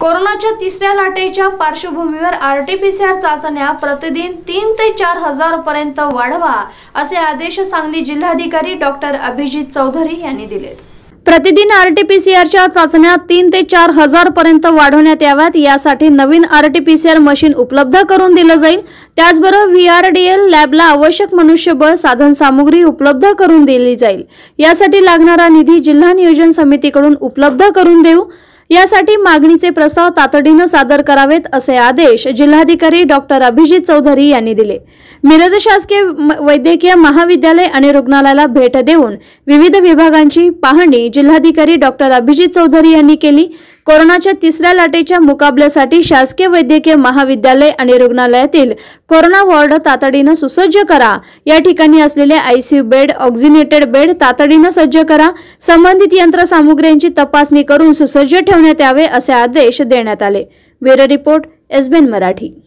कोरोनाच्या तिसऱ्या लाटेच्या पार्श्वभूमीवर R T P C R चाचण्या प्रतिदिन तीन ते चार हजार पर्यंत वाढवा असे आदेश सांगली जिल्हाधिकारी डॉक्टर अभिजित चौधरी यांनी दिलेत प्रतिदिन आर टी पी सी आरच्या चाचण्या तीन ते चार हजार पर्यंत वाढवण्यात याव्यात यासाठी नवीन R T P C R machine उपलब्ध करून दिलं जाईल त्याचबरोबर व्ही आर डी एल लॅबला आवश्यक मनुष्यबळ साधनसामुग्री उपलब्ध करून दिली जाईल यासाठी लागणारा निधी जिल्हा नियोजन समितीकडून उपलब्ध करून देऊ यासाठी मागणीचे प्रस्ताव तातडीनं सादर करावेत असे आदेश जिल्हाधिकारी डॉक्टर अभिजित चौधरी यांनी दिले मिरज शासकीय वैद्यकीय महाविद्यालय आणि रुग्णालयाला भेट देऊन विविध विभागांची पाहणी जिल्हाधिकारी डॉक्टर अभिजित चौधरी यांनी केली कोरोनाच्या तिसऱ्या लाटेच्या मुकाबल्यासाठी शासकीय वैद्यकीय महाविद्यालय आणि रुग्णालयातील कोरोना वॉर्ड तातडीनं सुसज्ज करा या ठिकाणी असलेले आयसीयू बेड ऑक्झिनेटेड बेड तातडीनं सज्ज करा संबंधित यंत्रसामुग्र्यांची तपासणी करून सुसज्ज ठेवण्यात यावे असे आदेश देण्यात आले ब्युरो रिपोर्ट एसबीएन मराठी